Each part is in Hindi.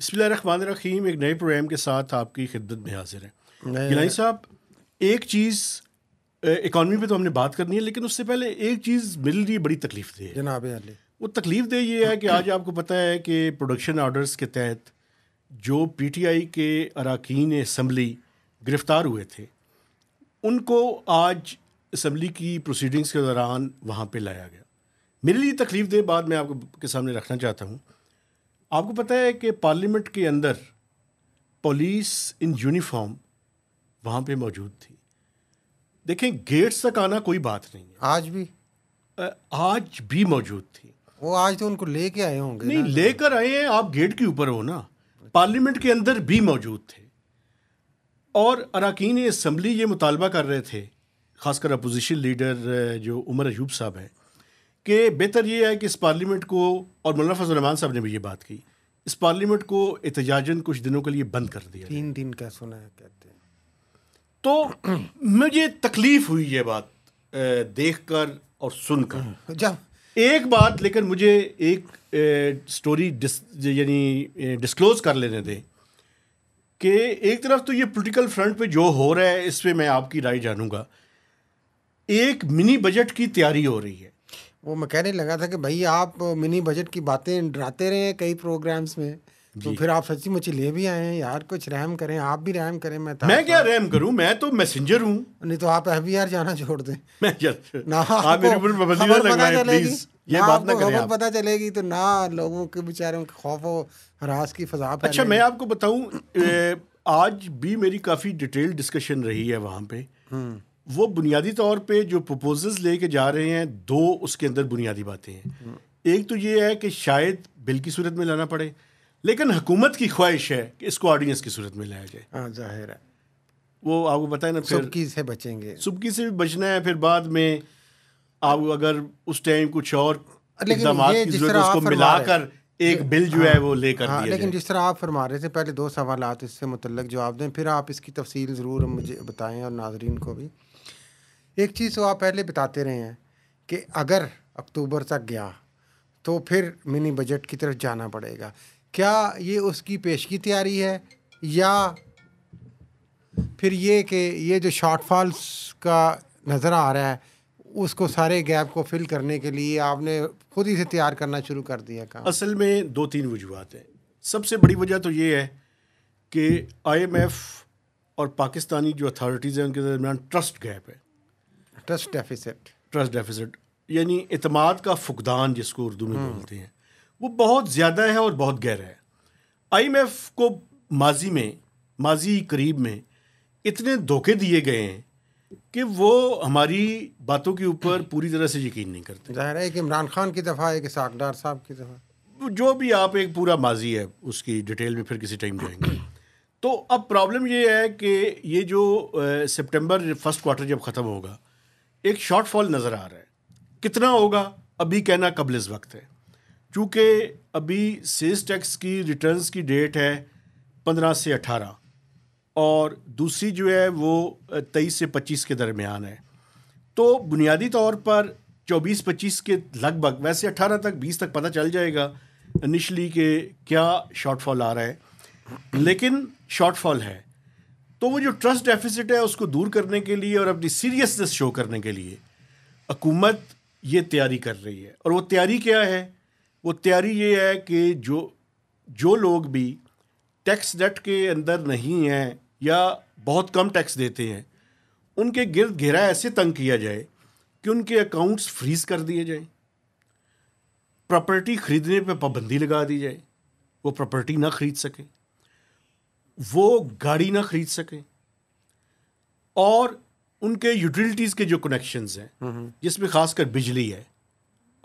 बसमान रहीम एक नए प्रोग्राम के साथ आपकी खिदत में हाजिर है गिलाई साहब एक चीज़ इकॉनमी पर तो हमने बात करनी है लेकिन उससे पहले एक चीज़ मेरे लिए बड़ी तकलीफ दे जनाब वो तकलीफ दे ये है कि आज आपको पता है कि प्रोडक्शन ऑर्डर्स के तहत जो पी टी आई के अरकान इसम्बली गिरफ़्तार हुए थे उनको आज इसम्बली की प्रोसीडिंग्स के दौरान वहाँ पर लाया गया मेरे लिए तकलीफ दे बाद मैं आपको के सामने रखना चाहता हूँ आपको पता है कि पार्लियामेंट के अंदर पुलिस इन यूनिफॉर्म वहाँ पे मौजूद थी देखें गेट्स तक आना कोई बात नहीं है आज भी आज भी मौजूद थी वो आज तो उनको लेके आए होंगे नहीं लेकर आए हैं आप गेट के ऊपर हो ना पार्लियामेंट के अंदर भी मौजूद थे और अरकान असम्बली ये मुतालबा कर रहे थे खासकर अपोजिशन लीडर जो उमर अयूब साहब हैं कि बेहतर ये है कि इस पार्लियामेंट को और मुला फजल रहमान साहब ने भी ये बात की इस पार्लियामेंट को एहतजाजन कुछ दिनों के लिए बंद कर दिया तीन दिन का सुना है कहते हैं तो मुझे तकलीफ हुई ये बात देख कर और सुनकर हम्म, जब एक बात लेकिन मुझे एक ए, स्टोरी डिस यानी डिस्क्लोज कर लेने दें कि एक तरफ तो ये पॉलिटिकल फ्रंट पे जो हो रहा है इस पर मैं आपकी राय जानूंगा एक मिनी बजट की तैयारी हो रही है वो मैं कहने लगा था कि भाई आप मिनी बजट की बातें डराते रहे हैं कई प्रोग्राम्स में तो फिर आप सच्ची मुची ले भी आए हैं यार कुछ रहम करें आप भी रहम करें मैं मैं क्या रहम करूं मैं तो मैसेंजर हूं नहीं तो आप एफबीआर जाना छोड़ दें मैं ना आप मेरे ऊपर प्लीज ये बात ना करें पता चलेगी तो ना लोगों के बेचारों के खौफ हरास की फजा अच्छा मैं आपको बताऊं आज भी मेरी काफ़ी डिटेल डिस्कशन रही है वहाँ पे हम्म। वो बुनियादी तौर पे जो प्रपोजल्स लेके जा रहे हैं दो उसके अंदर बुनियादी बातें हैं एक तो ये है कि शायद बिल की सूरत में लाना पड़े लेकिन हुकूमत की ख्वाहिश है कि इसको ऑर्डिनेंस की सूरत में लाया जाए हाँ जाहिर है वो आपको बताए ना सुबकी से बचेंगे सुबकी से भी बचना है फिर बाद में आप अगर उस टाइम कुछ और लेकिन ये जिस तरह मिलाकर एक बिल जो हाँ, है वो लेकर हाँ, लेकिन जिस तरह आप फरमा रहे थे पहले दो सवाल इससे मुतलक जवाब दें फिर आप इसकी तफसील ज़रूर मुझे बताएं और नाजरीन को भी एक चीज़ तो आप पहले बताते रहे हैं कि अगर अक्टूबर तक गया तो फिर मिनी बजट की तरफ जाना पड़ेगा क्या ये उसकी पेश की तैयारी है या फिर ये कि ये जो शॉर्टफॉल्स का नज़र आ रहा है उसको सारे गैप को फिल करने के लिए आपने खुद ही से तैयार करना शुरू कर दिया काम असल में दो तीन वजूहत हैं सबसे बड़ी वजह तो ये है कि आईएमएफ और पाकिस्तानी जो अथॉरिटीज़ हैं उनके दरमियान ट्रस्ट गैप है ट्रस्ट डेफिसिट ट्रस्ट डेफिसिट यानी अतमाद का फुकदान जिसको उर्दू में हम्म। बोलते हैं वो बहुत ज़्यादा है और बहुत गहरा है आईएमएफ को माजी में माजी करीब में इतने धोखे दिए गए हैं कि वो हमारी बातों के ऊपर पूरी तरह से यकीन नहीं करते जाहिर है एक इमरान खान की दफ़ा एक साकडार साहब की दफ़ा जो भी आप एक पूरा माजी है उसकी डिटेल में फिर किसी टाइम जाएंगे तो अब प्रॉब्लम ये है कि ये जो सितंबर फर्स्ट क्वार्टर जब ख़त्म होगा एक शॉर्टफॉल नज़र आ रहा है कितना होगा अभी कहना कबल इस वक्त है चूँकि अभी सेल्स टैक्स की रिटर्न्स की डेट है पंद्रह से अठारह और दूसरी जो है वो तेईस से पच्चीस के दरमियान है तो बुनियादी तौर पर चौबीस पच्चीस के लगभग वैसे अट्ठारह तक बीस तक पता चल जाएगा इनिशली के क्या शॉर्टफॉल आ रहा है लेकिन शॉर्टफॉल है तो वो जो ट्रस्ट डेफिसिट है उसको दूर करने के लिए और अपनी सीरियसनेस शो करने के लिए हकूमत ये तैयारी कर रही है और वो तैयारी क्या है वो तैयारी ये है कि जो जो लोग भी टैक्स डेट के अंदर नहीं हैं या बहुत कम टैक्स देते हैं उनके गिरद घेरा ऐसे तंग किया जाए कि उनके अकाउंट्स फ्रीज कर दिए जाए प्रॉपर्टी खरीदने पर पाबंदी लगा दी जाए वो प्रॉपर्टी ना खरीद सके वो गाड़ी ना खरीद सके और उनके यूटिलिटीज़ के जो कनेक्शंस हैं हम्म, हम्म। जिसमें खासकर बिजली है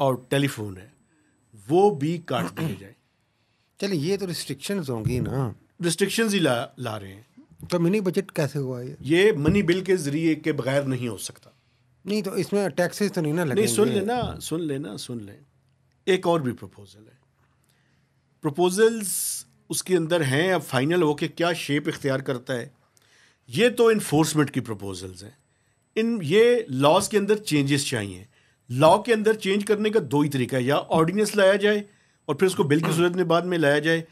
और टेलीफोन है वो भी काट दिए जाए चलिए ये तो रिस्ट्रिक्शन होंगी ना रिस्ट्रिक्शन ही ला ला रहे हैं तो मिनी बजट कैसे हुआ ये ये मनी बिल के जरिए के बगैर नहीं हो सकता नहीं तो इसमें टैक्सेस तो नहीं ना लगेंगे नहीं सुन लेना सुन लेना सुन लें एक और भी प्रपोजल है प्रपोजल्स उसके अंदर हैं अब फाइनल हो के क्या शेप इख्तियार करता है ये तो इन्फोर्समेंट की प्रपोजल्स हैं इन ये लॉज के अंदर चेंजेस चाहिए लॉ के अंदर चेंज करने का दो ही तरीका है या ऑर्डिनेंस लाया जाए और फिर उसको बिल की सूरत में बाद में लाया जाए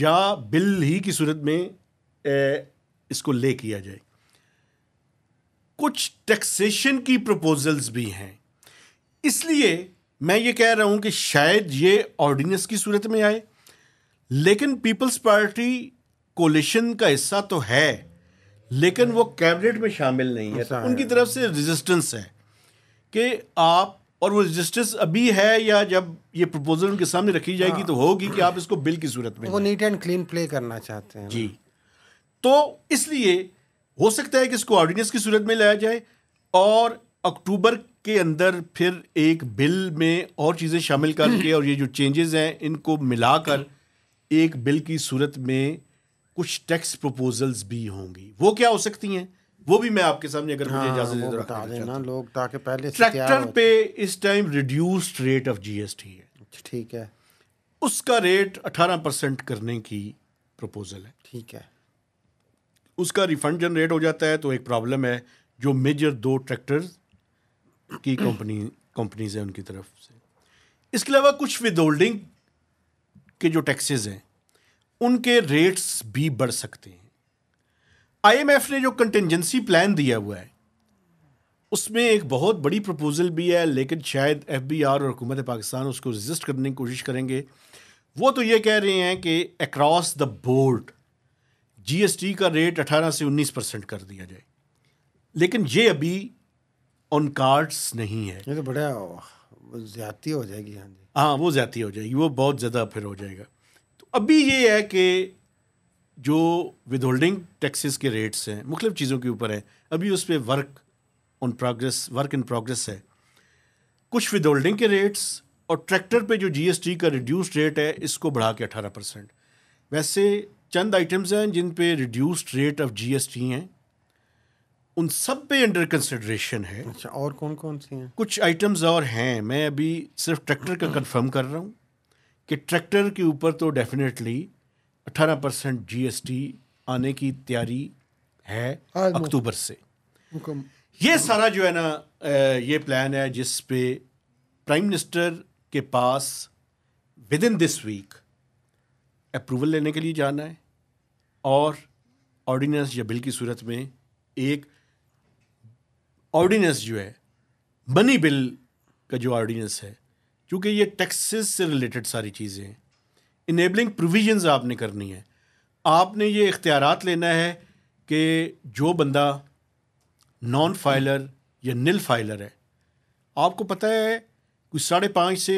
या बिल ही की सूरत में ए, इसको ले किया जाए कुछ टैक्सेशन की प्रपोजल्स भी हैं इसलिए मैं ये कह रहा हूँ कि शायद ये ऑर्डिनेंस की सूरत में आए लेकिन पीपल्स पार्टी कोलिशन का हिस्सा तो है लेकिन वो कैबिनेट में शामिल नहीं है उनकी तरफ से रेजिस्टेंस है कि आप और वो जस्टिस अभी है या जब ये प्रपोजल उनके सामने रखी जाएगी हाँ। तो होगी कि आप इसको बिल की सूरत में वो नीट एंड क्लीन प्ले करना चाहते हैं जी तो इसलिए हो सकता है कि इसको ऑर्डिनेंस की सूरत में लाया जाए और अक्टूबर के अंदर फिर एक बिल में और चीज़ें शामिल करके और ये जो चेंजेस हैं इनको मिलाकर एक बिल की सूरत में कुछ टैक्स प्रपोजल्स भी होंगी वो क्या हो सकती हैं वो भी मैं आपके सामने अगर मुझे हाँ, इजाजत बता देना लोग ताकि पहले ट्रैक्टर पे इस time reduced rate of GST है ठीक है उसका रेट 18 परसेंट करने की प्रपोजल है ठीक है उसका रिफंड जनरेट हो जाता है तो एक प्रॉब्लम है जो मेजर दो ट्रैक्टर की कंपनी कंपनीज है उनकी तरफ से इसके अलावा कुछ विदहोल्डिंग के जो टैक्सेस हैं उनके रेट्स भी बढ़ सकते हैं आईएमएफ ने जो कंटेंजेंसी प्लान दिया हुआ है उसमें एक बहुत बड़ी प्रपोजल भी है लेकिन शायद एफ बी आर और हुकूमत पाकिस्तान उसको रजिस्ट करने की कोशिश करेंगे वो तो ये कह रहे हैं कि अक्रॉस द बोर्ड जीएसटी का रेट 18 से 19 परसेंट कर दिया जाए लेकिन ये अभी ऑन कार्ड्स नहीं है ये तो बड़ा ज्यादा हो जाएगी हाँ जी हाँ वो ज्यादा हो जाएगी वो बहुत ज़्यादा फिर हो जाएगा तो अभी ये है कि जो विदहोल्डिंग टैक्सेस के रेट्स हैं मुख्तफ चीज़ों के ऊपर हैं अभी उस पर work on progress work in progress है कुछ विदहोल्डिंग के रेट्स और ट्रैक्टर पे जो जीएसटी का रिड्यूस्ड रेट है इसको बढ़ा के अठारह परसेंट वैसे चंद आइटम्स हैं जिन पे रिड्यूस्ड रेट ऑफ जीएसटी हैं उन सब पे अंडर कंसिड्रेशन है अच्छा और कौन कौन सी हैं कुछ आइटम्स और हैं मैं अभी सिर्फ ट्रैक्टर का कंफर्म कर रहा हूँ कि ट्रैक्टर के ऊपर तो डेफिनेटली अठारह परसेंट जीएसटी आने की तैयारी है अक्टूबर से ये सारा जो है ना ये प्लान है जिस पे प्राइम मिनिस्टर के पास within this week approval लेने के लिए जाना है और ऑर्डिनेंस या बिल की सूरत में एक ऑर्डिनेंस जो है मनी बिल का जो ऑर्डिनेंस है क्योंकि ये टैक्सेस से रिलेटेड सारी चीज़ें हैं इनेबलिंग प्रोविजंस आपने करनी है आपने ये इख्तियार लेना है कि जो बंदा नॉन फाइलर या नील फाइलर है आपको पता है कुछ साढ़े पाँच से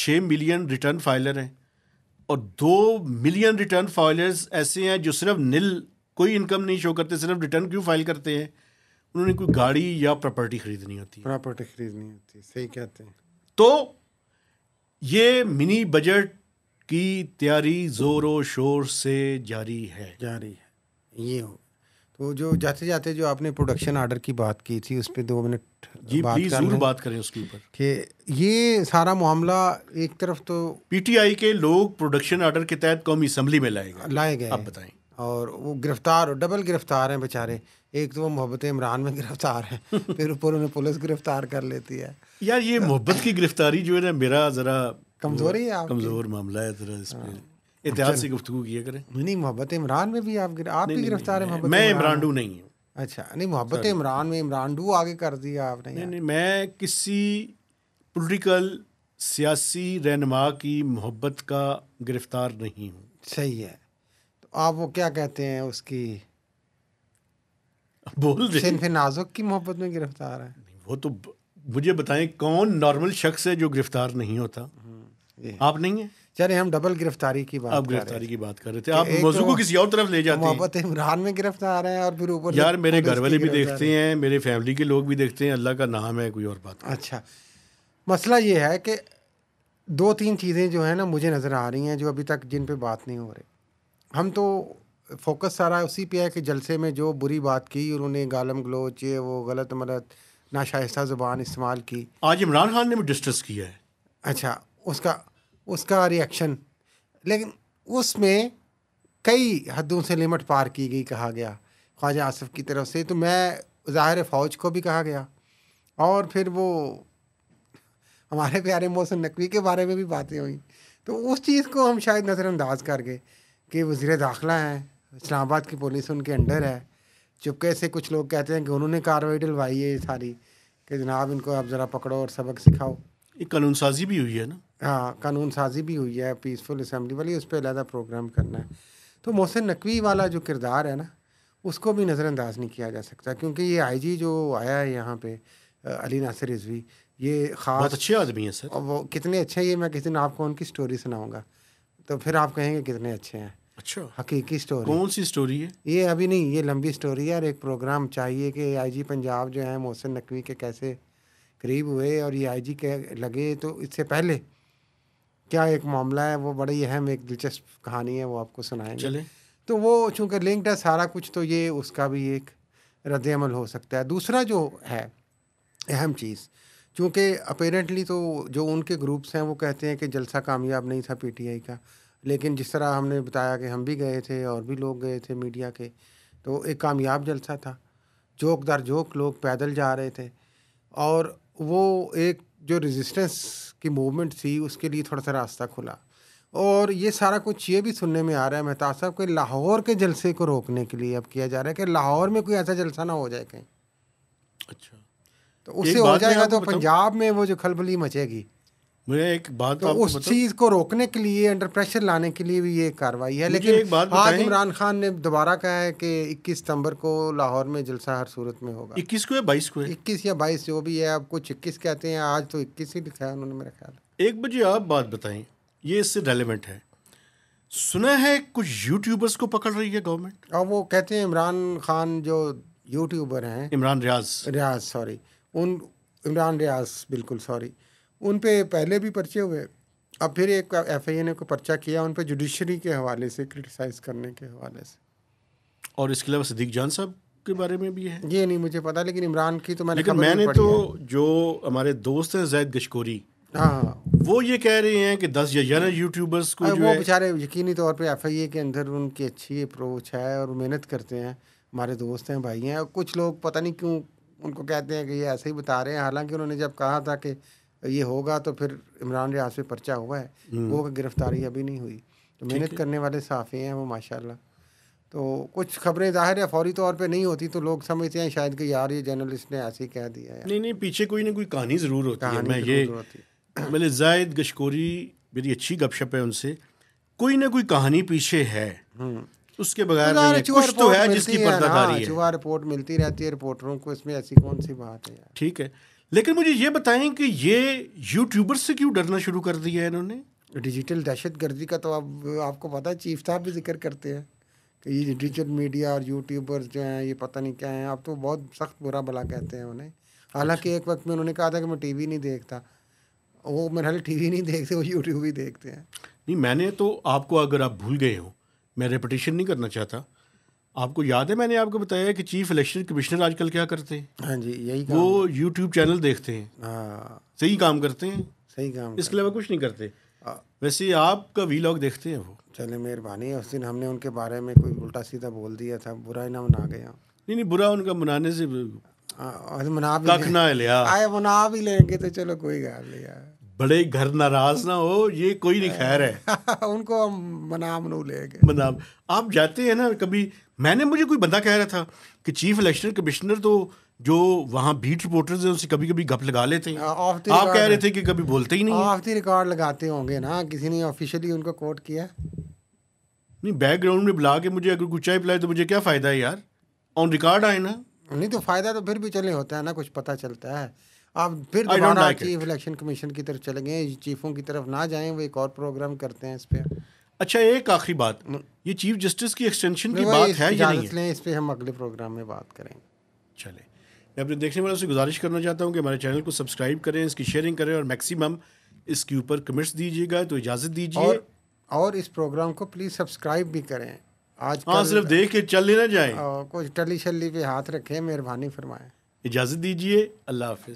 छः मिलियन रिटर्न फाइलर हैं और दो मिलियन रिटर्न फाइलर्स ऐसे हैं जो सिर्फ नील कोई इनकम नहीं शो करते सिर्फ रिटर्न क्यों फाइल करते हैं उन्होंने कोई गाड़ी या प्रॉपर्टी खरीदनी होती है प्रॉपर्टी खरीदनी होती सही कहते हैं तो ये मिनी बजट की तैयारी ज़ोरों शोर से जारी है जारी है ये हो तो जो जाते जाते जो आपने प्रोडक्शन आर्डर की बात की थी उस पर दो मिनट जी प्लीज जरूर बात करें उसके ऊपर कि ये सारा मामला एक तरफ तो पीटीआई के लोग प्रोडक्शन आर्डर के तहत कौमी असम्बली में लाए गए लाए गए आप बताएं और वो गिरफ्तार डबल गिरफ्तार हैं बेचारे एक तो वो मोहब्बत इमरान में गिरफ्तार हैं फिर ऊपर उन्हें पुलिस गिरफ्तार कर लेती है यार ये मोहब्बत की गिरफ्तारी जो है ना मेरा ज़रा कमजोरी है कमजोर मामला है जरा इसमें इतिहास हाँ। से गुफ्तु किया करें नहीं मोहब्बत इमरान में भी आप गिर, आप भी गिरफ्तार है मैं इमरान डू नहीं हूँ अच्छा नहीं मोहब्बत इमरान में इमरान डू आगे कर दिया आपने नहीं नहीं मैं किसी पोलिटिकल सियासी रहनमा की मोहब्बत का गिरफ्तार नहीं हूँ सही है तो आप वो क्या कहते हैं उसकी बोल दे नाजुक की मोहब्बत में गिरफ्तार है वो तो मुझे बताएं कौन नॉर्मल शख्स है जो गिरफ्तार नहीं होता हम्म। आप नहीं है चले हम डबल गिरफ्तारी की बात आप गिरफ्तारी की बात कर रहे थे आप मौजू को तो किसी और तरफ ले जाते हैं मोहब्बत इमरान में गिरफ्तार है और फिर ऊपर यार मेरे घर वाले भी देखते हैं मेरे फैमिली के लोग भी देखते हैं अल्लाह का नाम है कोई और बात अच्छा मसला ये है कि दो तीन चीज़ें जो है ना मुझे नज़र आ रही हैं जो अभी तक जिन पे बात नहीं हो रही हम तो फोकस सारा उसी पे है कि जलसे में जो बुरी बात की उन्होंने गालम गलोच ये वो गलत मलत नाशाइस्ता ज़ुबान इस्तेमाल की आज इमरान खान ने भी डिस्ट्रेस किया है अच्छा उसका उसका रिएक्शन लेकिन उसमें कई हदों से लिमिट पार की गई कहा गया ख्वाजा आसफ़ की तरफ से तो मैं ज़ाहिर फ़ौज को भी कहा गया और फिर वो हमारे प्यारे मोहसिन नकवी के बारे में भी बातें हुई तो उस चीज़ को हम शायद नज़रअंदाज कर गए कि वज़ी दाखिला हैं इस्लामाबाद की पुलिस उनके अंडर है चुपके से कुछ लोग कहते हैं कि उन्होंने कार्रवाई डलवाई है ये सारी कि जनाब इनको आप ज़रा पकड़ो और सबक सिखाओ एक कानून साजी भी हुई है ना हाँ कानून साजी भी हुई है पीसफुल असम्बली वाली उस पर अलहदा प्रोग्राम करना है तो मोहसिन नकवी वाला जो किरदार है ना उसको भी नज़रअंदाज नहीं किया जा सकता क्योंकि ये आईजी जो आया है यहाँ पे अली नासिर रिजवी ये खास बहुत अच्छे आदमी हैं सर वो कितने अच्छे हैं ये मैं किस दिन आपको उनकी स्टोरी सुनाऊंगा तो फिर आप कहेंगे कितने अच्छे हैं अच्छा हकीकी स्टोरी कौन सी स्टोरी है ये अभी नहीं ये लंबी स्टोरी है और एक प्रोग्राम चाहिए कि आईजी पंजाब जो है मोहसिन नकवी के कैसे करीब हुए और ये आईजी के लगे तो इससे पहले क्या एक मामला है वो बड़ी अहम एक दिलचस्प कहानी है वो आपको सुनाएंगे चले तो वो चूँकि लिंक्ड है सारा कुछ तो ये उसका भी एक रद्दमल हो सकता है दूसरा जो है अहम चीज़ चूँकि अपेरेंटली तो जो उनके ग्रुप्स हैं वो कहते हैं कि जलसा कामयाब नहीं था पीटीआई का लेकिन जिस तरह हमने बताया कि हम भी गए थे और भी लोग गए थे मीडिया के तो एक कामयाब जलसा था दर जोक लोग पैदल जा रहे थे और वो एक जो रेजिस्टेंस की मूवमेंट थी उसके लिए थोड़ा सा रास्ता खुला और ये सारा कुछ ये भी सुनने में आ रहा है मेहता साहब के लाहौर के जलसे को रोकने के लिए अब किया जा रहा है कि लाहौर में कोई ऐसा जलसा ना हो जाए कहीं अच्छा तो उससे हो जाएगा तो पंजाब में वो जो खलबली मचेगी मुझे एक बात तो उस चीज को रोकने के लिए अंडर प्रेशर लाने के लिए भी ये कार्रवाई है लेकिन एक बात आज इमरान खान ने दोबारा कहा है कि 21 सितंबर को लाहौर में जलसा हर सूरत में होगा 21 को या 22 को है 21 या 22 जो भी है आप कुछ 21 कहते हैं आज तो 21 ही लिखा है उन्होंने मेरा ख्याल एक मुझे आप बात बताएं ये इससे रेलिवेंट है सुना है कुछ यूट्यूबर्स को पकड़ रही है गवर्नमेंट और वो कहते हैं इमरान खान जो यूट्यूबर हैं इमरान रियाज रियाज सॉरी उन इमरान रियाज बिल्कुल सॉरी उन पर पहले भी पर्चे हुए अब फिर एक एफ आई ए ने कोई पर्चा किया उन पर जुडिशरी के हवाले से क्रिटिसाइज़ करने के हवाले से और इसके अलावा सदीक जान साहब के बारे में भी है ये नहीं मुझे पता लेकिन इमरान की तो मैंने लेकिन मैंने तो जो हमारे दोस्त हैं जैद गशकोरी हाँ वो ये कह रहे हैं कि दस या यूट्यूबर्स को वो बेचारे यकीनी तौर पे एफ आई ए के अंदर उनकी अच्छी अप्रोच है और मेहनत करते हैं हमारे दोस्त हैं भाई हैं और कुछ लोग पता नहीं क्यों उनको कहते हैं कि ये ऐसे ही बता रहे हैं हालांकि उन्होंने जब कहा था कि ये होगा तो फिर इमरान रियाज पे पर्चा हुआ है हम्म। वो गिरफ्तारी अभी नहीं हुई तो मेहनत करने वाले साफ़ी हैं वो माशाल्लाह तो कुछ खबरें जाहिर है फौरी तौर पे नहीं होती तो लोग समझते हैं शायद कि यार ये जर्नलिस्ट ने ऐसे ही कह दिया है नहीं नहीं पीछे कोई ना कोई कहानी ज़रूर होती है मैं ये मैंने मतलब जायद गशकोरी मेरी अच्छी गपशप है उनसे कोई ना कोई कहानी पीछे है हम्म। उसके बगैर कुछ तो है जिसकी पर्दादारी है रिपोर्ट मिलती रहती है रिपोर्टरों को इसमें ऐसी कौन सी बात है ठीक है लेकिन मुझे ये बताएं कि ये यूट्यूबर से क्यों डरना शुरू कर दिया है इन्होंने डिजिटल दहशत गर्दी का तो आप आपको पता है चीफ साहब भी जिक्र करते हैं कि ये डिजिटल मीडिया और यूट्यूबर्स जो हैं ये पता नहीं क्या हैं आप तो बहुत सख्त बुरा भला कहते हैं उन्हें हालांकि एक वक्त में उन्होंने कहा था कि मैं टीवी नहीं देखता वो मेरे हाल टीवी नहीं देखते वो यूट्यूब ही देखते हैं नहीं मैंने तो आपको अगर आप भूल गए हो मैं रेपटेशन नहीं करना चाहता आपको याद है मैंने आपको बताया कि चीफ इलेक्शन कमिश्नर आजकल क्या करते हैं हाँ जी यही काम वो यूट्यूब चैनल देखते हैं हाँ सही काम करते हैं सही काम इसके अलावा कुछ नहीं करते वैसे आपका वीलॉग देखते हैं वो चले मेहरबानी उस दिन हमने उनके बारे में कोई उल्टा सीधा बोल दिया था बुरा इनाम ना मना गया नहीं नहीं बुरा उनका मनाने से मना भी हाँ। मना भी लेंगे तो चलो कोई गाल नहीं यार बड़े घर नाराज ना हो ये कोई नहीं खैर है उनको हम मनाम ले लेंगे मनाम आप जाते हैं ना कभी मैंने मुझे कोई बंदा कह रहा था कि चीफ इलेक्शन कमिश्नर तो जो वहाँ बीट रिपोर्टर्स हैं उनसे कभी कभी गप लगा लेते हैं हाँ, आप कह रहे थे कि कभी बोलते ही नहीं ऑफ रिकॉर्ड लगाते होंगे ना किसी ने ऑफिशियली उनको कोट किया नहीं बैकग्राउंड में बुला के मुझे अगर गुच्चाई पिलाए तो मुझे क्या फ़ायदा है यार ऑन रिकॉर्ड आए ना नहीं तो फ़ायदा तो फिर भी चले होता है ना कुछ पता चलता है आप फिर दोबारा चीफ इलेक्शन कमीशन की तरफ चले गए चीफों की तरफ ना जाएं वो एक और प्रोग्राम करते हैं इस पर अच्छा एक आखिरी बात ये चीफ जस्टिस की एक्सटेंशन की बात है या नहीं है? इस पर हम अगले प्रोग्राम में बात करेंगे चले मैं अपने देखने वालों से गुजारिश करना चाहता हूँ कि हमारे चैनल को सब्सक्राइब करें इसकी शेयरिंग करें और मैक्सिमम इसके ऊपर कमेंट्स दीजिएगा तो इजाज़त दीजिए और, और इस प्रोग्राम को प्लीज़ सब्सक्राइब भी करें आज हाँ सिर्फ देख के चल लेना जाए कुछ टली शली पे हाथ रखें मेहरबानी फरमाएं इजाज़त दीजिए अल्लाह हाफिज़